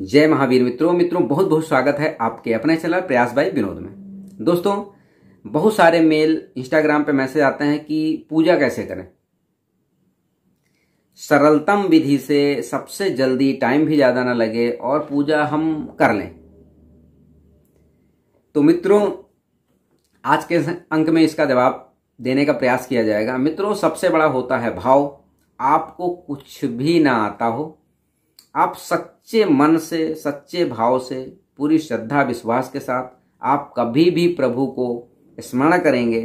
जय महावीर मित्रों मित्रों बहुत बहुत स्वागत है आपके अपने चैनल प्रयास भाई विनोद में दोस्तों बहुत सारे मेल इंस्टाग्राम पे मैसेज आते हैं कि पूजा कैसे करें सरलतम विधि से सबसे जल्दी टाइम भी ज़्यादा ना लगे और पूजा हम कर लें तो मित्रों आज के अंक में इसका जवाब देने का प्रयास किया जाएगा मित्रों सबसे बड़ा होता है भाव आपको कुछ भी ना आता हो आप सच्चे मन से सच्चे भाव से पूरी श्रद्धा विश्वास के साथ आप कभी भी प्रभु को स्मरण करेंगे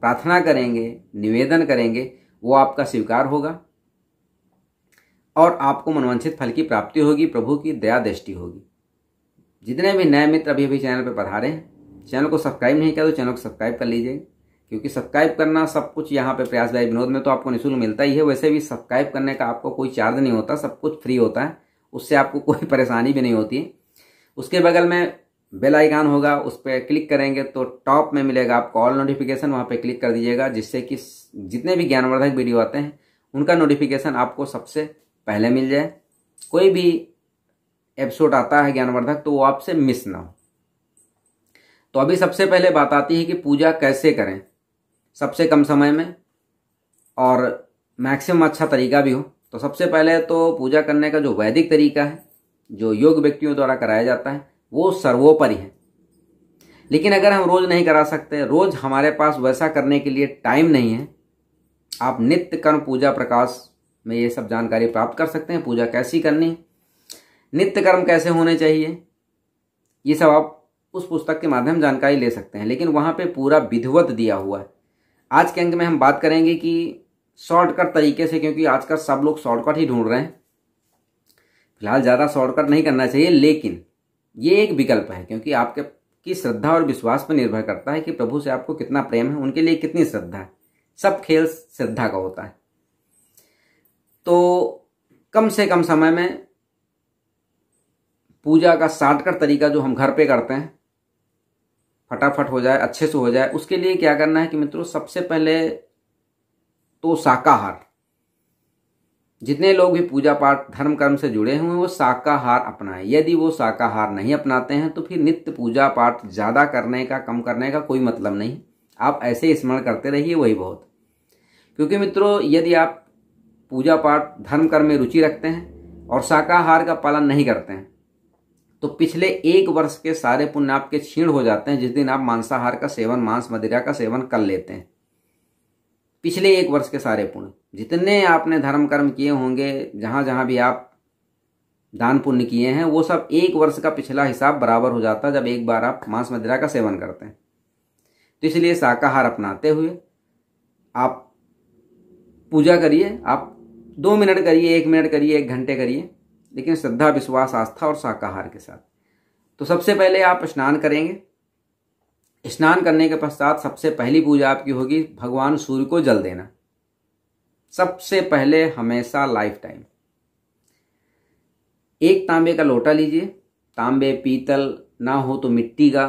प्रार्थना करेंगे निवेदन करेंगे वो आपका स्वीकार होगा और आपको मनवंचित फल की प्राप्ति होगी प्रभु की दया दृष्टि होगी जितने भी नए मित्र अभी अभी चैनल पर पढ़ा रहे हैं चैनल को सब्सक्राइब नहीं किया तो चैनल को सब्सक्राइब कर लीजिए क्योंकि सब्सक्राइब करना सब कुछ यहाँ पे प्रयास भाई विनोद में तो आपको निःशुल्क मिलता ही है वैसे भी सब्सक्राइब करने का आपको कोई चार्ज नहीं होता सब कुछ फ्री होता है उससे आपको कोई परेशानी भी नहीं होती उसके बगल में बेल आइकान होगा उस पर क्लिक करेंगे तो टॉप में मिलेगा आपको ऑल नोटिफिकेशन वहाँ पर क्लिक कर दीजिएगा जिससे कि जितने भी ज्ञानवर्धक वीडियो आते हैं उनका नोटिफिकेशन आपको सबसे पहले मिल जाए कोई भी एपिसोड आता है ज्ञानवर्धक तो वो आपसे मिस ना हो तो अभी सबसे पहले बात आती है कि पूजा कैसे करें सबसे कम समय में और मैक्सिमम अच्छा तरीका भी हो तो सबसे पहले तो पूजा करने का जो वैदिक तरीका है जो योग व्यक्तियों द्वारा कराया जाता है वो सर्वोपरि है लेकिन अगर हम रोज़ नहीं करा सकते रोज़ हमारे पास वैसा करने के लिए टाइम नहीं है आप नित्य कर्म पूजा प्रकाश में ये सब जानकारी प्राप्त कर सकते हैं पूजा कैसी करनी नित्य कर्म कैसे होने चाहिए ये सब आप उस पुस्तक के माध्यम जानकारी ले सकते हैं लेकिन वहाँ पे पूरा विधिवत दिया हुआ है आज के अंक में हम बात करेंगे कि शॉर्टकट तरीके से क्योंकि आजकल सब लोग शॉर्टकट ही ढूंढ रहे हैं फिलहाल ज़्यादा शॉर्टकट नहीं करना चाहिए लेकिन ये एक विकल्प है क्योंकि आपके की श्रद्धा और विश्वास पर निर्भर करता है कि प्रभु से आपको कितना प्रेम है उनके लिए कितनी श्रद्धा है सब खेल श्रद्धा का होता है तो कम से कम समय में पूजा का शॉर्टकट तरीका जो हम घर पे करते हैं फटाफट हो जाए अच्छे से हो जाए उसके लिए क्या करना है कि मित्रों सबसे पहले तो शाकाहार जितने लोग भी पूजा पाठ धर्म कर्म से जुड़े हुए हैं वो शाकाहार अपनाएं यदि वो शाकाहार नहीं अपनाते हैं तो फिर नित्य पूजा पाठ ज़्यादा करने का कम करने का कोई मतलब नहीं आप ऐसे स्मरण करते रहिए वही बहुत क्योंकि मित्रों यदि आप पूजा पाठ धर्म कर्म में रुचि रखते हैं और शाकाहार का पालन नहीं करते हैं तो पिछले एक वर्ष के सारे पुण्य आपके क्षीण हो जाते हैं जिस दिन आप मांसाहार का सेवन मांस मदिरा का सेवन कर लेते हैं पिछले एक वर्ष के सारे पुण्य जितने आपने धर्म कर्म किए होंगे जहां जहां भी आप दान पुण्य किए हैं वो सब एक वर्ष का पिछला हिसाब बराबर हो जाता है जब एक बार आप मांस मदिरा का सेवन करते हैं तो इसलिए शाकाहार अपनाते हुए आप पूजा करिए आप दो मिनट करिए एक मिनट करिए एक घंटे करिए लेकिन श्रद्धा विश्वास आस्था और शाकाहार के साथ तो सबसे पहले आप स्नान करेंगे स्नान करने के पश्चात सबसे पहली पूजा आपकी होगी भगवान सूर्य को जल देना सबसे पहले हमेशा लाइफ टाइम एक तांबे का लोटा लीजिए तांबे पीतल ना हो तो मिट्टी का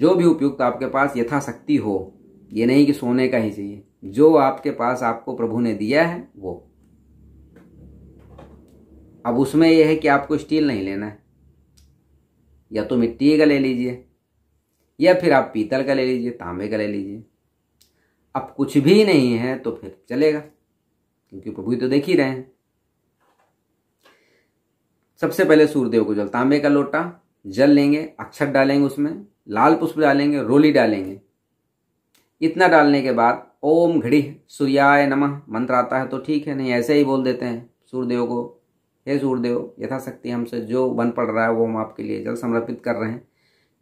जो भी उपयुक्त आपके पास यथाशक्ति हो ये नहीं कि सोने का ही चाहिए जो आपके पास आपको प्रभु ने दिया है वो अब उसमें यह है कि आपको स्टील नहीं लेना है या तो मिट्टी का ले लीजिए या फिर आप पीतल का ले लीजिए तांबे का ले लीजिए अब कुछ भी नहीं है तो फिर चलेगा क्योंकि प्रभु तो देख ही रहे हैं सबसे पहले सूर्यदेव को जल तांबे का लोटा जल लेंगे अक्षत डालेंगे उसमें लाल पुष्प डालेंगे रोली डालेंगे इतना डालने के बाद ओम घड़ी सूर्याय नमः मंत्र आता है तो ठीक है नहीं ऐसे ही बोल देते हैं सूर्यदेव को हे सूर्यदेव यथाशक्ति हमसे जो बन पड़ रहा है वो हम आपके लिए जल समर्पित कर रहे हैं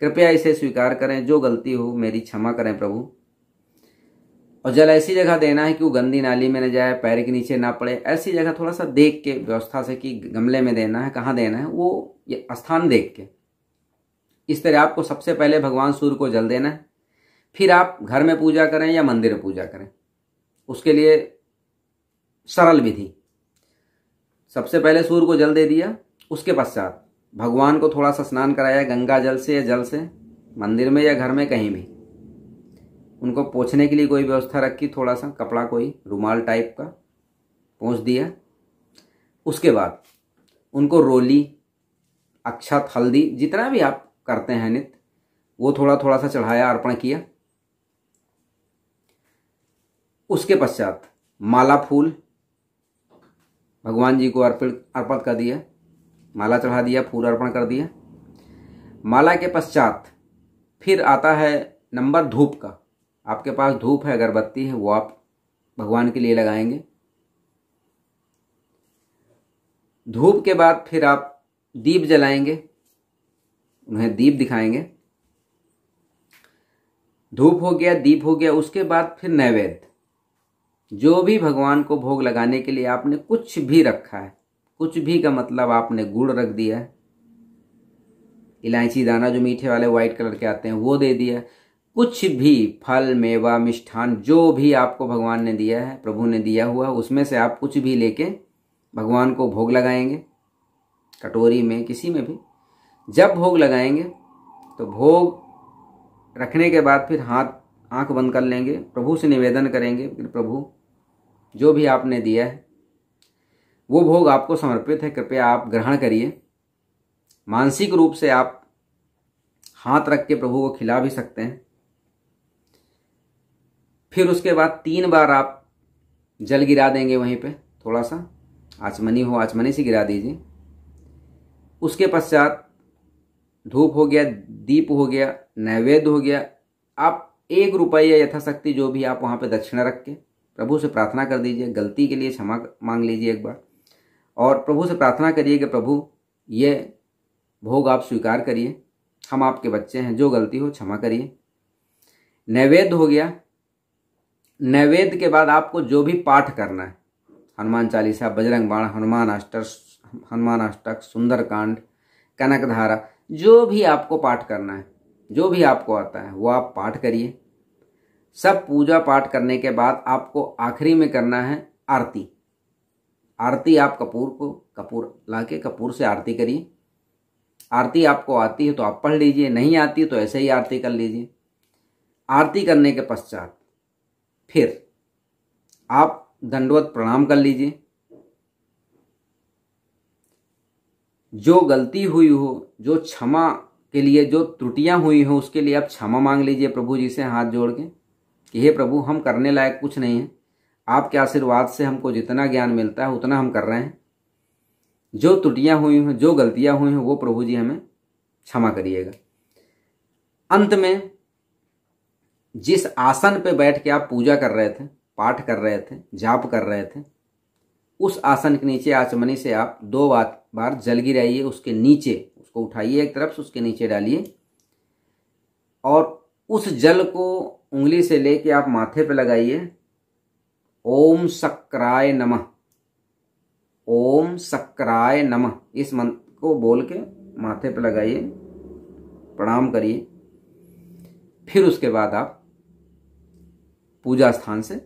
कृपया इसे स्वीकार करें जो गलती हो मेरी क्षमा करें प्रभु और जल ऐसी जगह देना है कि वो गंदी नाली में न जाए पैर के नीचे ना पड़े ऐसी जगह थोड़ा सा देख के व्यवस्था से कि गमले में देना है कहाँ देना है वो ये स्थान देख के इस तरह आपको सबसे पहले भगवान सूर्य को जल देना है फिर आप घर में पूजा करें या मंदिर में पूजा करें उसके लिए सरल विधि सबसे पहले सूर्य को जल दे दिया उसके पश्चात भगवान को थोड़ा सा स्नान कराया गंगा जल से या जल से मंदिर में या घर में कहीं भी उनको पोछने के लिए कोई व्यवस्था रखी थोड़ा सा कपड़ा कोई रुमाल टाइप का पहुँच दिया उसके बाद उनको रोली अक्षत हल्दी जितना भी आप करते हैं नित्य वो थोड़ा थोड़ा सा चढ़ाया अर्पण किया उसके पश्चात माला फूल भगवान जी को अर्पित अर्पित कर दिया माला चढ़ा दिया फूल अर्पण कर दिया माला के पश्चात फिर आता है नंबर धूप का आपके पास धूप है अगरबत्ती है वो आप भगवान के लिए लगाएंगे धूप के बाद फिर आप दीप जलाएंगे उन्हें दीप दिखाएंगे धूप हो गया दीप हो गया उसके बाद फिर नैवेद्य जो भी भगवान को भोग लगाने के लिए आपने कुछ भी रखा है कुछ भी का मतलब आपने गुड़ रख दिया है इलायची दाना जो मीठे वाले व्हाइट कलर के आते हैं वो दे दिया कुछ भी फल मेवा मिष्ठान जो भी आपको भगवान ने दिया है प्रभु ने दिया हुआ उसमें से आप कुछ भी लेके भगवान को भोग लगाएंगे कटोरी में किसी में भी जब भोग लगाएंगे तो भोग रखने के बाद फिर हाथ आंख बंद कर लेंगे प्रभु से निवेदन करेंगे कि प्रभु जो भी आपने दिया है वो भोग आपको समर्पित है कृपया आप ग्रहण करिए मानसिक रूप से आप हाथ रख के प्रभु को खिला भी सकते हैं फिर उसके बाद तीन बार आप जल गिरा देंगे वहीं पे थोड़ा सा आचमनी हो आचमनी से गिरा दीजिए उसके पश्चात धूप हो गया दीप हो गया नैवेद्य हो गया आप एक रुपये यथाशक्ति जो भी आप वहाँ पर दक्षिणा रख के प्रभु से प्रार्थना कर दीजिए गलती के लिए क्षमा मांग लीजिए एक बार और प्रभु से प्रार्थना करिए कि प्रभु ये भोग आप स्वीकार करिए हम आपके बच्चे हैं जो गलती हो क्षमा करिए नैवेद्य हो गया नैवेद्य के बाद आपको जो भी पाठ करना है हनुमान चालीसा बजरंग बाण हनुमान अष्टक हनुमान अष्टक सुंदरकांड कनकधारा जो भी आपको पाठ करना है जो भी आपको आता है वो आप पाठ करिए सब पूजा पाठ करने के बाद आपको आखिरी में करना है आरती आरती आप कपूर को कपूर लाके कपूर से आरती करिए आरती आपको आती है तो आप पढ़ लीजिए नहीं आती तो ऐसे ही आरती कर लीजिए आरती करने के पश्चात फिर आप दंडवत प्रणाम कर लीजिए जो गलती हुई हो जो क्षमा के लिए जो त्रुटियां हुई हैं उसके लिए आप क्षमा मांग लीजिए प्रभु जी से हाथ जोड़ के कि हे प्रभु हम करने लायक कुछ नहीं है आपके आशीर्वाद से हमको जितना ज्ञान मिलता है उतना हम कर रहे हैं जो त्रुटियां हुई हैं जो गलतियां हुई हैं वो प्रभु जी हमें क्षमा करिएगा अंत में जिस आसन पे बैठ के आप पूजा कर रहे थे पाठ कर रहे थे जाप कर रहे थे उस आसन के नीचे आचमनी से आप दो बार बार जल गिराइए उसके नीचे उसको उठाइए एक तरफ से उसके नीचे डालिए और उस जल को उंगली से लेके आप माथे पे लगाइए ओम सक्राय नमः ओम सक्राय नमः इस मंत्र को बोल के माथे पे लगाइए प्रणाम करिए फिर उसके बाद आप पूजा स्थान से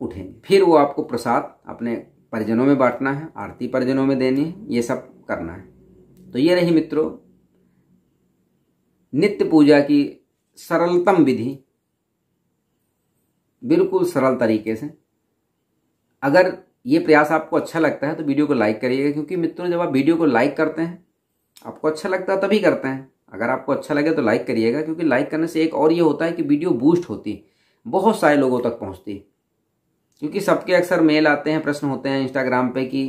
उठेंगे फिर वो आपको प्रसाद अपने परिजनों में बांटना है आरती परिजनों में देनी है ये सब करना है तो ये रही मित्रों नित्य पूजा की सरलतम विधि बिल्कुल सरल तरीके से अगर ये प्रयास आपको अच्छा लगता है तो वीडियो को लाइक करिएगा क्योंकि मित्रों जब आप वीडियो को लाइक करते हैं आपको अच्छा लगता है तभी करते हैं अगर आपको अच्छा लगे तो लाइक करिएगा क्योंकि लाइक करने से एक और ये होता है कि वीडियो बूस्ट होती बहुत सारे लोगों तक पहुंचती क्योंकि सबके अक्सर मेल आते हैं प्रश्न होते हैं इंस्टाग्राम पर कि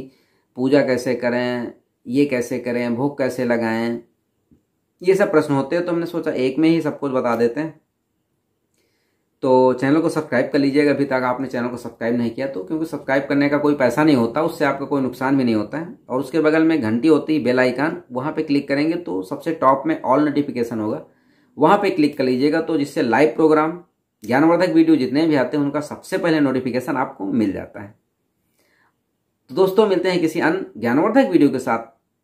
पूजा कैसे करें ये कैसे करें भूख कैसे लगाएं ये सब प्रश्न होते हैं तो हमने सोचा एक में ही सब कुछ बता देते हैं तो चैनल को सब्सक्राइब कर लीजिएगा अभी तक आपने चैनल को सब्सक्राइब नहीं किया तो क्योंकि सब्सक्राइब करने का कोई पैसा नहीं होता उससे आपका कोई नुकसान भी नहीं होता है और उसके बगल में घंटी होती है बेल आइकन वहाँ पे क्लिक करेंगे तो सबसे टॉप में ऑल नोटिफिकेशन होगा वहाँ पे क्लिक कर लीजिएगा तो जिससे लाइव प्रोग्राम ज्ञानवर्धक वीडियो जितने भी आते हैं उनका सबसे पहले नोटिफिकेशन आपको मिल जाता है तो दोस्तों मिलते हैं किसी अन्य ज्ञानवर्धक वीडियो के साथ